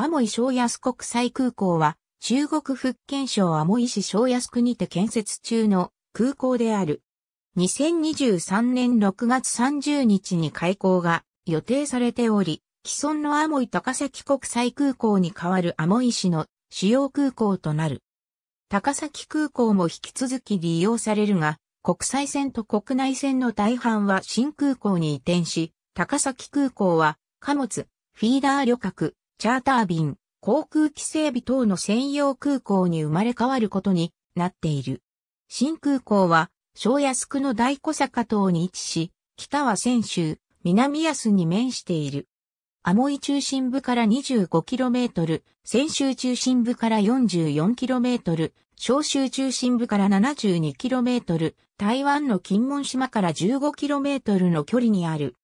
アモイ小安国際空港は、中国福建省アモイ市小安区にて建設中の空港である。2023年6月30日に開港が予定されており、既存のアモイ高崎国際空港に代わるアモイ市の主要空港となる。高崎空港も引き続き利用されるが、国際線と国内線の大半は新空港に移転し、高崎空港は貨物、フィーダー旅客、チャーター便、航空機整備等の専用空港に生まれ変わることになっている。新空港は、小安区の大小坂等に位置し、北は泉州、南安に面している。アモイ中心部から 25km、泉州中心部から 44km、小州中心部から 72km、台湾の金門島から 15km の距離にある。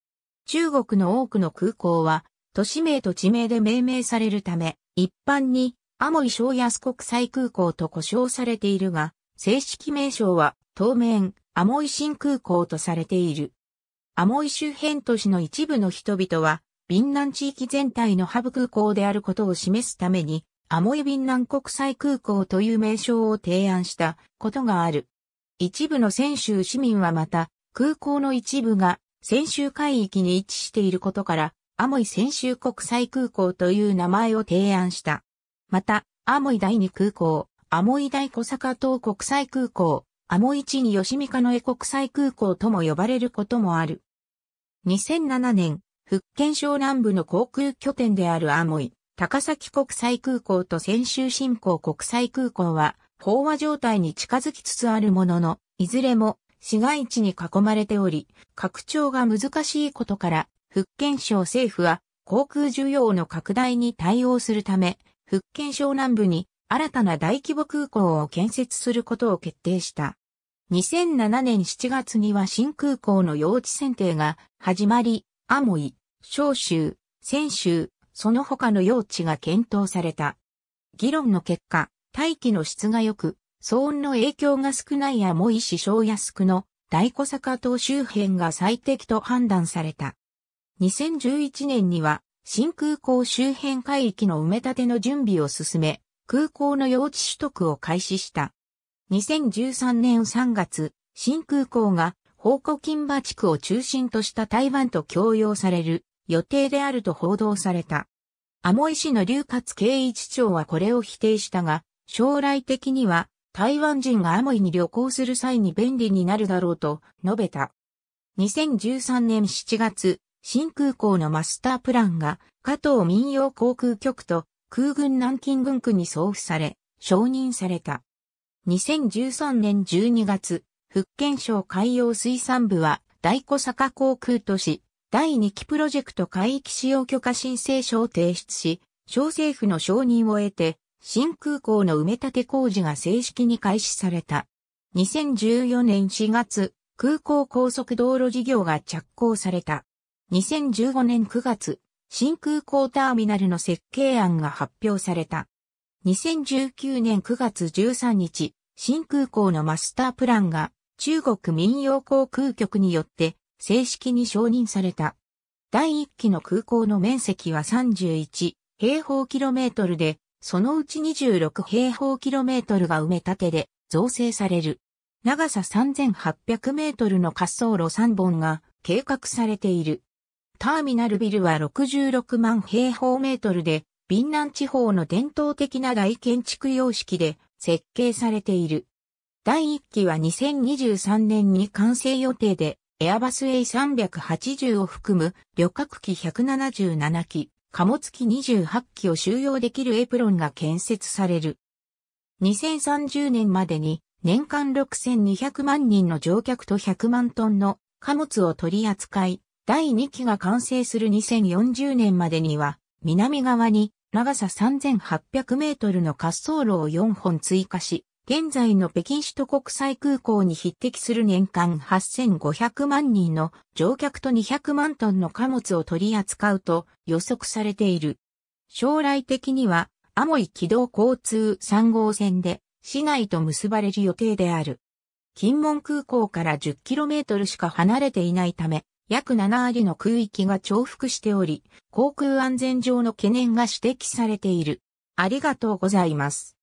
中国の多くの空港は都市名と地名で命名されるため、一般に、アモイ小安国際空港と呼称されているが、正式名称は、当面、アモイ新空港とされている。アモイ周辺都市の一部の人々は、ビンナン地域全体のハブ空港であることを示すために、アモイビンナン国際空港という名称を提案したことがある。一部の泉州市民はまた、空港の一部が泉州海域に位置していることから、アモイ先週国際空港という名前を提案した。また、アモイ第二空港、アモイ大小坂島国際空港、アモイ地に吉見の江国際空港とも呼ばれることもある。2007年、福建省南部の航空拠点であるアモイ、高崎国際空港と先週新港国際空港は、飽和状態に近づきつつあるものの、いずれも市街地に囲まれており、拡張が難しいことから、福建省政府は航空需要の拡大に対応するため、福建省南部に新たな大規模空港を建設することを決定した。2007年7月には新空港の用地選定が始まり、アモイ、小州、泉州、その他の用地が検討された。議論の結果、大気の質が良く、騒音の影響が少ないアモイ市小安区の大小坂島周辺が最適と判断された。2011年には新空港周辺海域の埋め立ての準備を進め、空港の用地取得を開始した。2013年3月、新空港が宝庫金馬地区を中心とした台湾と共用される予定であると報道された。アモイ市の龍勝慶一長はこれを否定したが、将来的には台湾人がアモイに旅行する際に便利になるだろうと述べた。2013年7月、新空港のマスタープランが、加藤民謡航空局と空軍南京軍区に送付され、承認された。2013年12月、福建省海洋水産部は、大小坂航空都市、第2期プロジェクト海域使用許可申請書を提出し、省政府の承認を得て、新空港の埋め立て工事が正式に開始された。2014年4月、空港高速道路事業が着工された。2015年9月、新空港ターミナルの設計案が発表された。2019年9月13日、新空港のマスタープランが中国民謡航空局によって正式に承認された。第1期の空港の面積は31平方キロメートルで、そのうち26平方キロメートルが埋め立てで造成される。長さ3800メートルの滑走路3本が計画されている。ターミナルビルは66万平方メートルで、ビンナン地方の伝統的な大建築様式で設計されている。第1期は2023年に完成予定で、エアバス A380 を含む旅客機177機、貨物機28機を収容できるエプロンが建設される。2030年までに年間6200万人の乗客と100万トンの貨物を取り扱い、第2期が完成する2040年までには、南側に長さ3800メートルの滑走路を4本追加し、現在の北京首都国際空港に匹敵する年間8500万人の乗客と200万トンの貨物を取り扱うと予測されている。将来的には、アモイ軌道交通3号線で市内と結ばれる予定である。金門空港から 10km しか離れていないため、約7割の空域が重複しており、航空安全上の懸念が指摘されている。ありがとうございます。